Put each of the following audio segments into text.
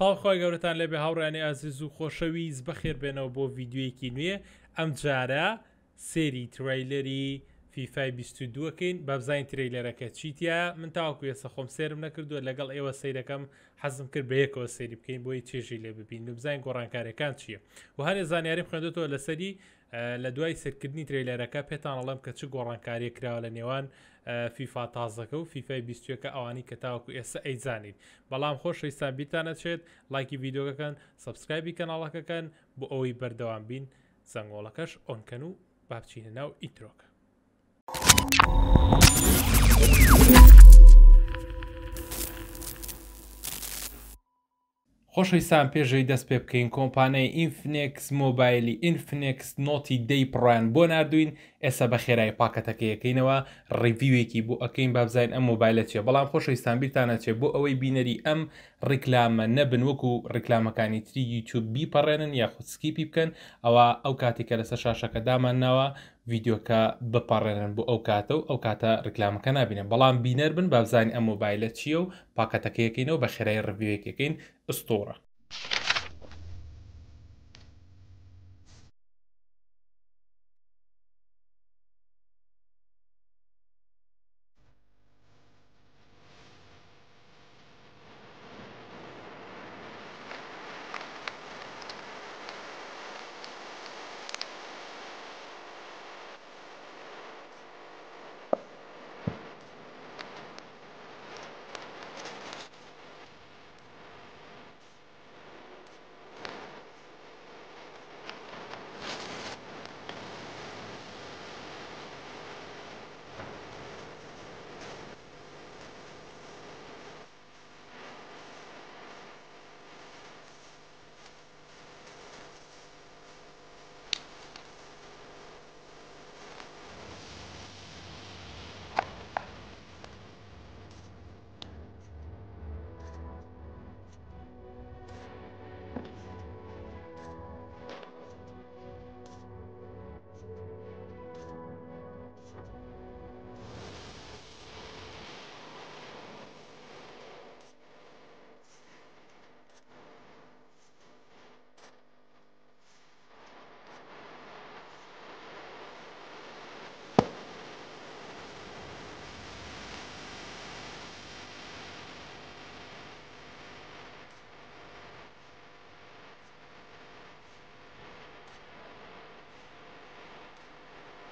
ساڵخوای گەورەتان لەبێ هاوڕانی ئازیز و خۆشەویز بەخێر بێنەوە بۆ یددیوەکی نوێ ئەم جارە سێری تریلەری فیفای 22کەین بابزین تریلەرەکە چیتیا من تاواکو ێسە خۆم سێرم نەکردووە لەگەڵ ئێوە سیرەکەم حەزم کرد بەیەکەوە سری بکەین بۆی چێژی لێ ببین و بزین گۆڕانکارەکان چییە و هەنێ زانیاریم خوێندێتەوە لەسەری لە دوای سەرکردنی تریلەرەکە پێتان ئەڵم کە چ گۆڕانکاری کراوە لە نێوان فیفا تازەکە و فیفای بیستوەکە ئەوانی کە تاوەکو ئێستا ئەیزانیت بەڵام خۆشەویستان بیتانەچێت لایکی ڤیددیوەکەن سبسکرایبی کەناڵەکەکەن بۆ ئەوەی بەردەوام بین زەنگۆڵەکەش ئۆنکەن و بابچینە ناو ئیترۆکە. خۆشەویستان پێشەوەی دەست پێ بکەین کۆمپانای ئینفنێکس مۆبایلی ئینفنێکس نۆتی دەی پڕیان بۆ نردوین ئێستا بە خێرای پاکەتەکەیەکەینەوە ڕیڤیوێکی بۆ ئەەکەین بابزین ئەم مۆبایلە چێ بەڵام خۆشەویستان بیرتانەچێت بۆ ئەوەی بینەری ئەم ڕیکلامە نەبن وەکو ڕیکلامەکانی تری یوتیوب بیپەڕێنن یا خودسکیپی بکەن ئەوە ئەو کاتێکە لەسەر شاشەکە دامانناوە ڤیددیوکە بپەڕێنن بۆ ئەو کاتە و ئەو کاتە ڕکلامەکە نبینن بەڵام بینەر بن بابزانانی ئەم مۆبایلە چییە و پاکەتەکەیەکەینەوە بە خێرای ڕبیەکەکەین ئستۆرە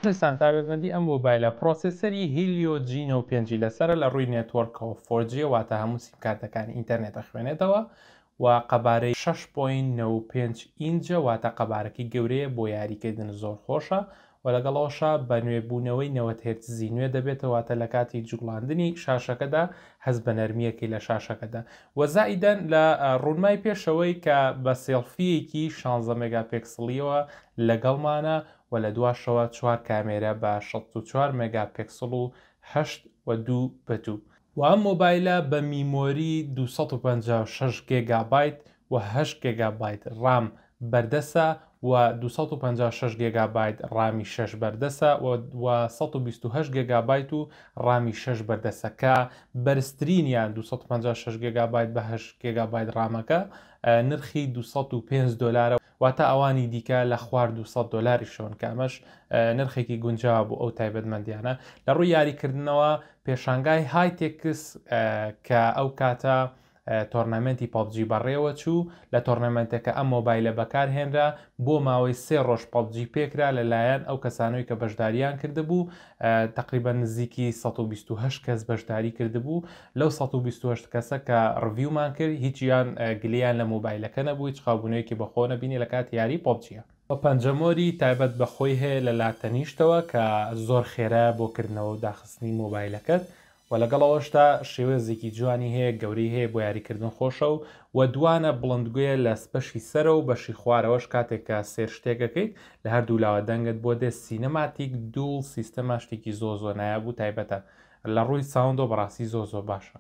کوردستان تابێتمەندی ئەم مۆبایلە پرۆسسەری هیلیۆ جینە و پێنجی لەسرە لە ڕووی نێتوەرکەوە فۆرجی واتە هەموو سیمکاتەکانی ئینتەرنێتە خوێنێتەوە و قەبارەی 6.95 ئینجە واتە قەبارەکی گەورەیە بۆ یاریکردن زۆر خۆشە و لەگەڵەوەشە بە نوێبوونەوەی نەوەت هێرتزی نوێ دەبێتەوەتە لە کاتی جوڵاندنی شاشەکەدا هەز بە نەرمیەکی لە شاشەکەدا وەزائیدەن لە ڕوونمای پێشەوەی کە بە سێلفیەکی 16 مگاپێکسڵیەوە لەگەڵمانە و و لە دواشەوە چوار کامێرە بە 64 مگاپکسل و 8 و دوو بەتوو و ئەم مۆبایلە بە میمۆری 256 گگابیت و 8 گگابیت ڕام بەردەسە و 256 گگابیت ڕامی 6 بەردەسە و 128 گگابیت و ڕامی 6 بەردەسەکە بەرزترین یان 256 گگابیت بە 8 گگابیت ڕامەکە نرخی 205 دلارە واتە ئەوانی دیکە لە خوارد و 100 دلاری شۆن کامەش نرخێکی گونجاو بوو ئەو تایبەتمەندیانە لە ڕووی یاریکردنەوە پێشانگای های تێکس کە ئەو کاتە تۆرنمنتی پابجی بەڕێوە چوو لە تۆرنمنتەکە ئەم مۆبایلە بەکارهێنرا بۆ ماوەی سێ ڕۆژ پابجی پێکرا لەلایەن ئەو کەسانەوەی کە بەشداریان کردبوو تقریبا نزیکی 128 کەس بەشداری کردبوو لەو 128 کەسە کە ڕڤیومان کرد هیچیان گلیان لە مۆبایلەکە نەبووی چخابوونەیەکی بەخۆ نەبینی لە کات یاری پابجیە. پەنجەمۆری تایبەت بەخۆی هەیە لە لاتەنیشتەوە کە زۆر خێرە بۆکردنەوە داخستنی مۆبایلەکەت و لەگەڵەوەشتا شێوێزێکی جوانی هەیە گەوری هەیە بۆ یاریکردن خۆشە و و دوانە بڵندگوێ لە سپەشی سرە و بەشی خوارەوەش کاتێکە سێر شتێکەکەیت لە هەردوو لاوە دەنگت بۆ دێ سینەماتیک دوول سیستەما شتێکی زۆ زۆ نایە بوو تایبەتە لە ڕووی ساوند و بەڕاستی زۆ زۆ باشە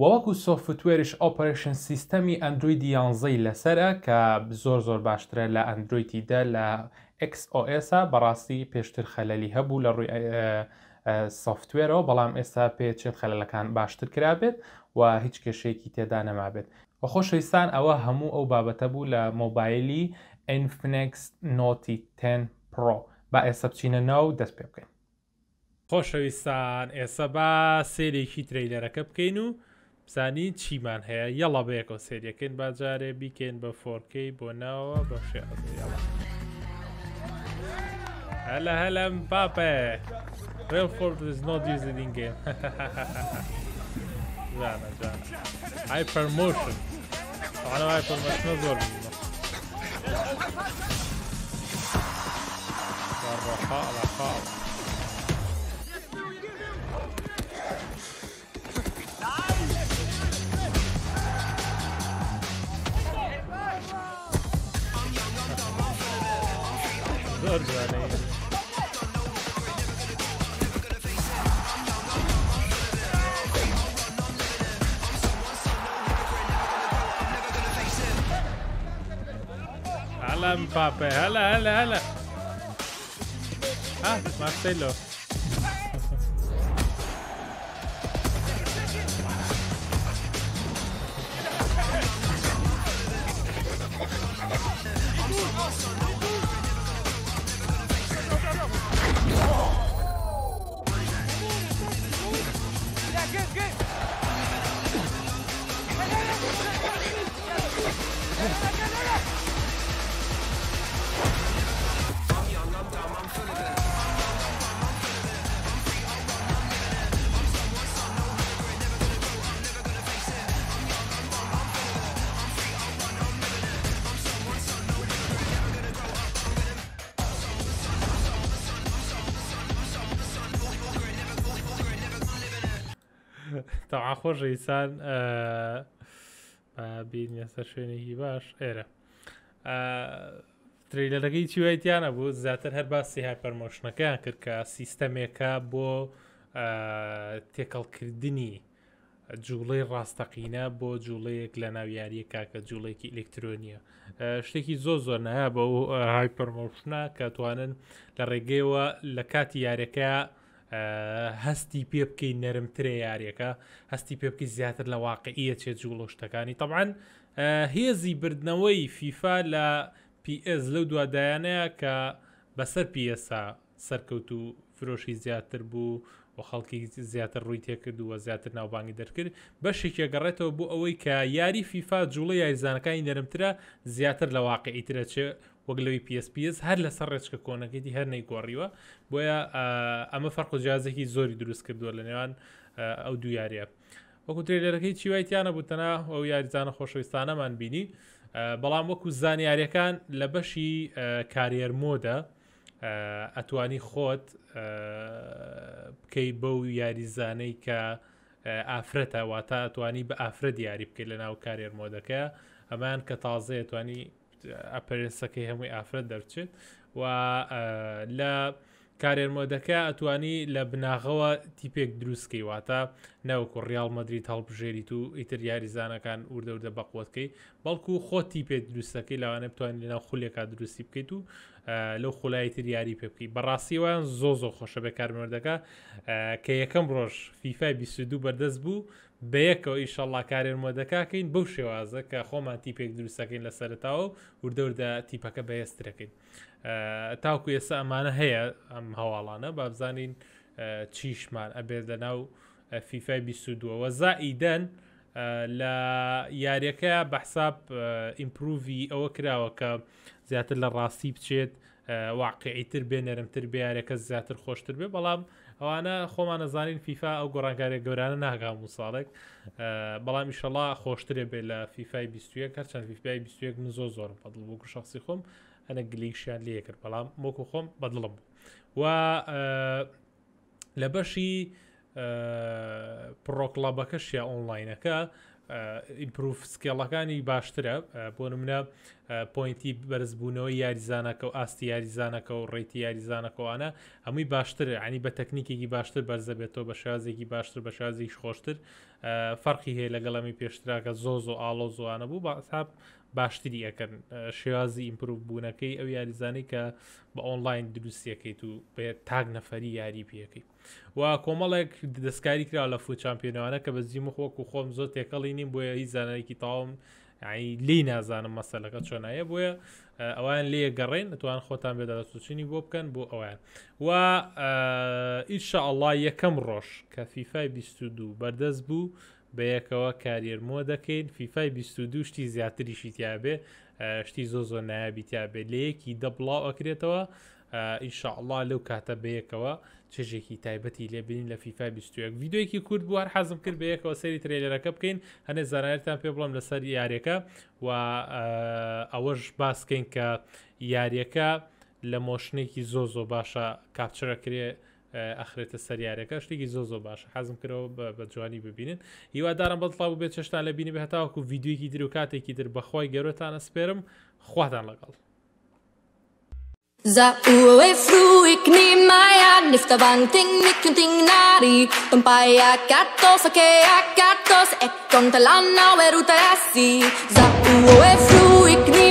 وەکو سۆفتێریش ئۆپەرشن سیستەمی ئەندرویدی یانزەی لەسرە کە زۆر زۆر باشترە لە ئەندرویدیدا لە XOS بەڕاستی پێشتر خەلەلی هەبوو لە ڕووی سوفتوێرەوە بەڵام ئێستا پێچێت خەلەکان باشتر کرابێت و هیچ کێشەیەکی تێدا نەمابێت بەخۆشەویستان ئەوە هەموو ئەو بابەتە بوو لە مۆبایلی ئەینفنکس نۆتی 10 پرۆ با ئێستا بچینە ناو دەست پێ بکەین خۆشەویستان ئێستا با سێرێکی تریلەرەکە بکەین و بزانی چیمان هەیە یەڵە بەیەکەوە سێریەکەین باجارێ بیکەین بە فۆرکەی بۆ ناوە بەخشێ هەڵە هەلم پاپێ! Rail Fort is not used in game. Żadna, żadna. Hypermotion. Ona hypermotion'a zor bulma. Raha, raha. Zor yani. Jala, empape. hala, hala, hala. Ah, Marcelo. تەوا خۆش ئیسان بینە سەر شوێنێکی باش ئێرە تریلەرەکەی چیوەیتیانە بوو زیاتر هەر باسی هاپ پەرمۆشنەکەیان کرد کە سیستەمێکە بۆ تێکەڵکردنی جوڵەی ڕاستەقینە بۆ جوڵەیەک لە ناویاریە کاکە جوڵێکی ئلکترۆنیە شتێکی زۆ زۆر نایە بە و هایپەرمۆشنە کە توانن لە ڕێگەیەوە لە کاتی یاریەکە هەستی پێ بکەی نەرمترێ یاریەکە هەستی پێ بکەی زیاتر لە واقعیە چێ جوڵۆ شتەکانی طبعاان هێزی بردنەوەی فیفا لە PS لەو دووادایانەیە کە بەسەر پیسا سەرکەوت و فرۆشی زیاتر بوو بۆ خەڵکی زیاتر ڕووی تێکردووە زیاتر ناوبانگی دەرکرد بەشێکی گەڕێتەوە بۆ ئەوەی کە یاری فیفا جوڵی یاریزانەکانی نەرمترە زیاتر لە واقعی ترە چێ وەگلەوەی PSPS هەر لەسەر ڕێچکە کۆنەکەی هەر نەیگۆڕیوە بۆیە ئەمە فەرق و جیازێکی زۆری دروست کردووە لە نێوان ئەو دوو یاریە. وەکو ترێلەکەی چیوایتیانە بوتەنا ئەو یاریزانە خۆشەویستانەمان بینی بەڵام وەکو زانیاریەکان لە بەشی کارێرمۆدا ئەتوانی خۆت بکەی بەو یاریزانەی کە ئافرەتە واتە ئەتوانی بە ئافرەت یاری بکەیت لە ناو کارێر مۆدەکە ئەمان کە تازەیەتوانی ئەپەرسەکەی هەمووی ئافرەت دەرچێت و لە کارێرمەدەکە ئەتوانی لە بناغەوە تیپێک دروستکەی واتە ناوکو ڕیال مدرری هەڵبژێریت و ئیتر یاریزانەکان وردەوردە بەقوتکەی بەڵکو خۆ تیپێت دروستەکەی لەوانە بتوانین لەناو خولێکا دروستی بکەیت و لەو خولایتر یاری پێ بکەی بەڕاستیوان زۆ زۆ خۆشە بە کارمەردەکە کە یەکەم ڕۆژ فیفای 22 بەردەست بوو بەیەکەوە ئیشەڵا کارێنمە دەکاکەین بەو شێوازە کە خۆمان تیپێک دروستەکەین لە سەرتاوە وردەوردا تیپەکە بەهێسترەکەین تاکو ئێستا ئەمانە هەیە ئەم هەواڵانە بابزانین چیشمان ئەبێت لە ناو فیفای 22وە زائیدەن لە یاریەکە بەحساب ئیمپروڤی ئەوە کراوە کە زیاتر لە ڕاستی بچێت واقعیتر بێ نەرمتر بیارەکە زیاتر خۆشتر بێ بەڵام ئەوانە خۆمان نەزانین فیفا ئەو گۆڕانگاری گەورانە ناگام و ساڵێک بەڵام میشەڵا خۆشترێ بێ لە فیفای 21 هەرچەند فیفای 21 من زۆ زۆرم پدڵ بووکو شخصی خۆم ئەنە گلیکشیان لێ کرد بەڵام مۆکو خۆم بەدڵم و لە بەشی پرۆکلابەکەشیا ئۆنلاینەکە ئیمپروف سکێڵەکانی باشترە بۆ منە پوینتی بەرزبوونەوەی یاریزانەکە و ئاستی یاریزانەکە و ڕێتی یاریزانەکەوانە هەمووی باشتر ینی بە تەکنیکێکی باشتر بەرزەبێتەوە بە شازێکی باشتر بە شازیش خۆشتر فەرقی هەیە لەگەڵەمی پێشتراکە زۆز و ئالۆ زوانە بوو باساب باشتری ئەەکەن شێوازی ئیمپروب بوونەکەی ئەو یاریزانەی کە بە ئۆنلاین دروستیەکەیت و بە تاگ نەفەری یاری پێەکەی و کۆمەڵێک دەستکاری کرا لە فوچامپیۆنەوانە کە بەزییم خۆک و خۆم زۆر تێکەڵی نیم بۆیە هیچ زانانێکی تاوم لی نازانم مەسەلەکە چۆنایە بۆیە ئەوان لێ گەڕێن ئەتوان خۆتان بێدەدە سوچینی بۆ بکەن بۆ ئەویان و ئیشە ئەڵڵا یەکەم ڕۆژ کە فیفای 22 بەردەست بوو بەیەکەوە کاریێرمۆ دەکەین فیفای 22 شتی زیاتریشی تیاابێ شتی زۆ زۆ نایابی تیاابێت لەیەکی دەبڵاو ئەکرێتەوە ئینشاءله لەو کاتە بەیەکەوە چێژێکی تایبەتی لێبین لە فیفا 21 یددیوەیەکی کورد بوار حەزم کرد بەیەکەوە سەری ترێلەرەکە بکەین هەنێ زانایتان پێ بڵم لەسەر یاریەکە و ئەوەش باسکەین کە یاریەکە لە مۆشنێکی زۆ زۆ باشە کاپچرەکرێ ئەخرێتە سەریارەکە شتێکی زۆ زۆ باشە حەزم کرەوە بە جوانی ببینن هیوادارم بەڵاو بێت چشتان لە بینی بە هەتاوەکو یددیوکی درو کاتێکی در بەخوای گەورەتانە سپێرم خواتان لەگەڵ Za uwe fruik ni maya nifta bang ting nikun ting nari Tumpai akatos ake akatos ekon talana werutayasi Za uwe fruik ni